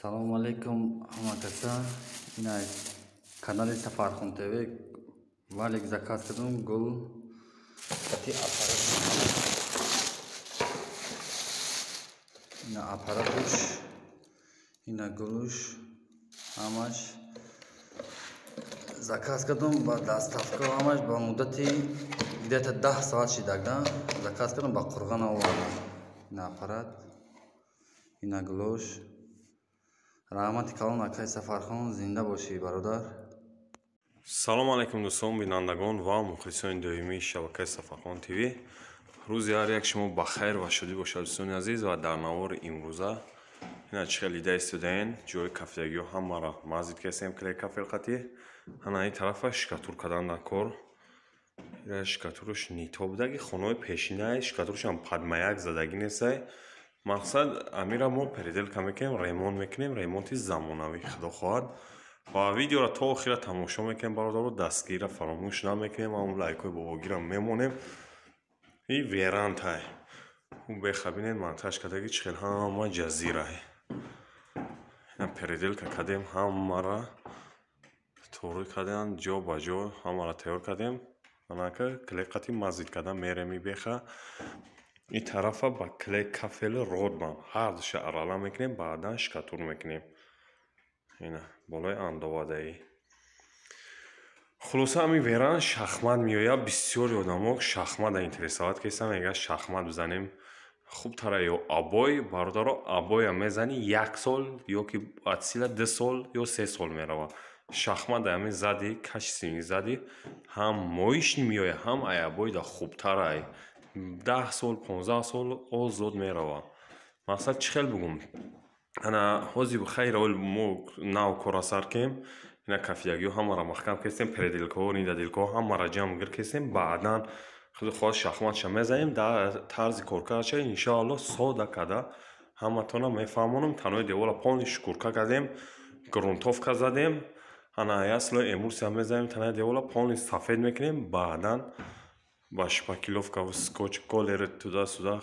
салому алайкум ҳама каса иназ канали сафархун тв валик заказ кардум гул ина апаратуш ина гулуш ҳамаш заказ кардум ба дастафка ҳамаш ба муддати гидаята даҳ соат шидагда заказ кардум ба қурғана овардам ина апарат ина гулуш раҳмати калон акай сафархон зинда бошӣ бародар салому алайкум дӯстон бинандагон ва мухлисони доимии шабакаи сафархон тв рӯзи ҳар як шумо ба хайр ва шодӣ бошад дӯстони азиз ва дар навори имрӯза ина чхелида истодаен ҷои кафтагиё ҳамара мазид кастем кале кафелқатӣ ана и тарафа шикатур кардан дар кор ира шикатурш нитобдаги хонои пешинаи шикатурш ам падмаяк задаги несай мақсад амира мо передел камекем ремонт мекунем ремонти замонавӣ худо хоҳад ва видеора то охира тамошо мекунем бародаро дастгира фаромӯш намекунем ам лайкҳои бобогира мемонем и верантай бехабинед монтаж кардаги чихел ҳама ҷазира переделка кардем ҳамара торӣ кардем ҷо ба ҷо ҳамара тайёр кардем анака клеқати мазид карда меремӣ беха и тарафа ба кле кафел родман ҳард шаърала мекунем баъдан шикатур мекунем ина болои андовадаи хулоса ами веран шахмат меояд бисёр одамо шахмат интересават кеса мега шахмат бизанем хуб тара ё абой бародаро абоя мезани як сол ёки атсила ду сол ё се сол меравад шахмат ами зади каши сини зади ҳам моиш мёяд ҳам айабой да хубтар ай даҳ сол понздаҳ сол озод мерава мақсад чӣ хел бугум ана ҳозир хайр ол мо нав кора сар кем ина кафиягиҳо ҳамара маҳкам кестем передилкҳо нидадилкҳо ҳамара ҷамъ гир кестем баъдан хоз шахматша мезанем дар тарзи коркардша иншоалло сода када ҳаматона мефаҳмонам танои девола пони шукурка кардем грунтовка задем ана ясло эмурсия мезанем танои девола пони сафед мекунем баъдан ба шпакиловка скоч колер туда суда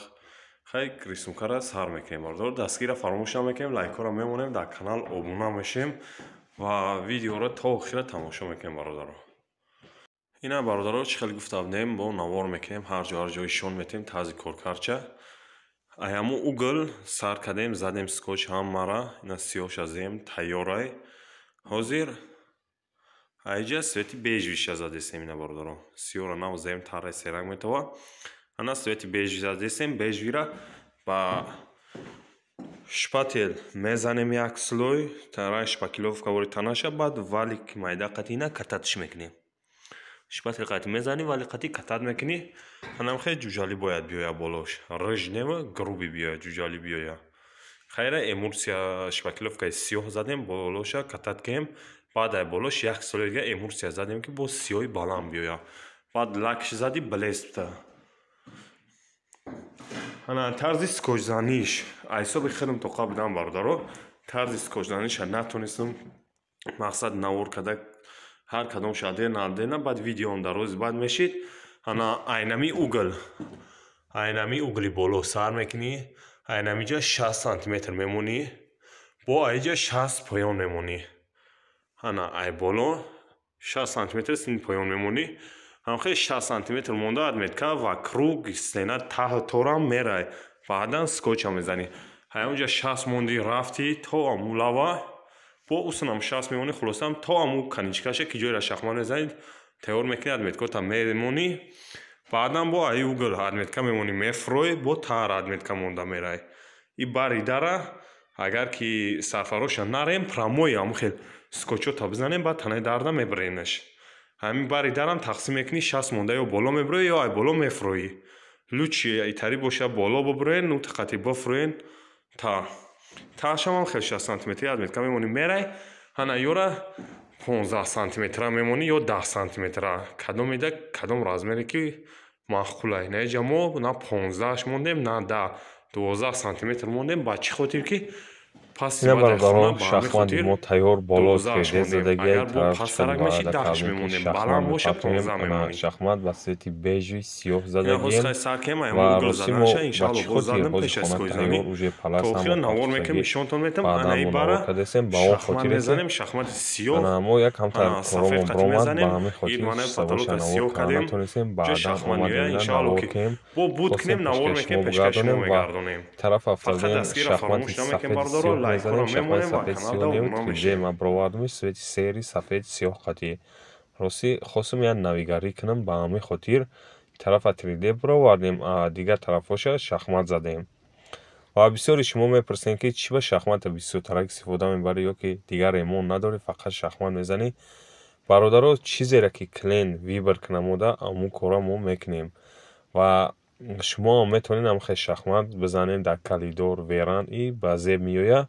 хай рисмкара сар мекунем бардор дастгира фаромӯш намекунем лайкҳоро мемонем дар канал обуна мешем ва видеоро то охира тамошо мекунем бародаро ина бародаро чӣ хеле гуфта будем бо навор мекунем ҳарҷо ҳарҷо ишон метем тази коркарча аяму угл сар кадем задем скоч ҳаммара ина сиёша зем тайёрай ҳозир айҷа свети бежви шазадесем ина бардорам сиёра нав зем тарре серанг метава ана свети бежви задесем бежвира ба шпател мезанем як слой тарай шпакиловка вори танаша бад вали майда қати на кататиш мекунем шпател қати мезани вали қати катат мекунӣ анам хе ҷуҷали бояд биёя болош рыж нема груби биёя ҷуҷали биёя хайра эмурсия шпакиловкаи сиёҳ задем болоша катат кем баъд ай болош як соли дига эмурсия задем ки бо сиёи баланд биёя баъд лакш зади блеста ана тарзи скочзаниш айсоби хелам то қабл дам бародаро тарзи скочзаниша натонистам мақсад навор када ҳар кадомш адена адена баъд видеон дарози баъд мешид ана айнами угл айнами угли боло сар мекунӣ айнамиҷа 6 сантиметр мемонӣ бо айиҷа 6 поён мемонӣ ана ай боло 6 сантиметр си поён мемонӣ ҳамхе 6 сантиметр монда адметка ва круг стена таҳ тора мерай баъдан скоча мезанӣ ҳаёнҷа 6 монди рафтӣ то аму лава бо усанам 6 мемонӣ хулосам то аму каничкаше ки ҷойра шахмар мезанӣ тайёр мекунӣ адметка та мемонӣ баъдан бо ай угл адметка мемонӣ мефрой бо таҳр адметка монда мерай и бари дара агар ки сарфароша нарем прамоиамхел скотчо то бизанем баъд танаи дарда мебиренаш ҳамин бари дарам тақсим мекунӣ шаст монда ё боло мебирӯе ё ай боло мефурӯӣ лучи итари боша боло бубирӯен нутақати бофурӯен та ташамам хел 6 сантиметр яд мед ка мемони мерай ҳана ёра 15 сантиметра мемонӣ ё 10 сантиметра кадом ида кадом размере ки маъқулай наяҷа мо на 15аш мондем на да 12 сантиметр мондем ба чӣ хотир ки اینم برادران شخوندی ما تیار بالا که زدگی طرف چکن و در قبل که شخمند پتونیم شخمند و سیتی بیجوی سیاه زدگیم یعنی و روسی ما بچی خود یه خوش خانه تیار اوجه پلاس هم بخشگی بعدم منوا کدیسیم با اون خاطر سیم ما یک هم تر کرام برامد به همه خاطر سواش نوار کنه تونستیم بعدم آمدیدن نوار کم خواستیم پشکش ما بگردانیم طرف افرادیم شخمند سفید سیاه мегузарем шафҳои сафеди сиё неуд ки ҷем апровард мӯи свети сери сафеди сиёҳ қатӣ роси хосум як навигарӣ кунам ба ҳамин хотир тарафа триде биравардем дигар тарафоша шахмат задем ва бисёри шумо мепурсем ки чӣ ба шахмата бисутарак истифода мебарӣ ё ки дигар эмон надорӣ фақат шахмат мезанӣ бародаро чизеро ки клен вибр кунамода амӯ кора мо мекунем ва шумо метавонед амхе шахмат бизанед дар калидор веран и ба зеб миёя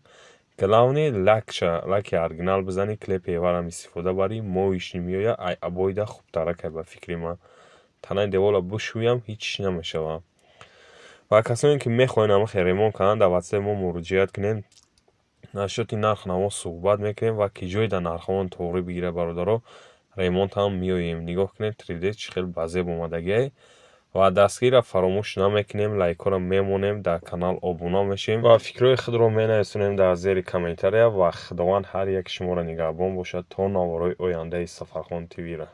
главне лакча лаки оригинал бизани клепеварам истифода барӣ моиш мёя ай абоида хубтаракай ба фикри ман танаи девола бушӯям ҳеч иш намешава ва касоне ки мехоҳед амхе ремон кардан дар ватсапи мо муроҷиат кунед нашоти нарх наво суҳбат мекунем ва ки ҷои дар нархҳоан тоғрӣ бигира бародаро ремонтам миёем нигоҳ кунед 3д чӣ хел ба зеб омадагиай ва дастгирро фаромӯш намекунем лайкҳоро мемонем дар канал обуно мешем ва фикрҳои худро менависонем дар зери комментария ва худованд ҳар як шуморо нигаҳбон бошад то наворои ояндаи сафархон тивира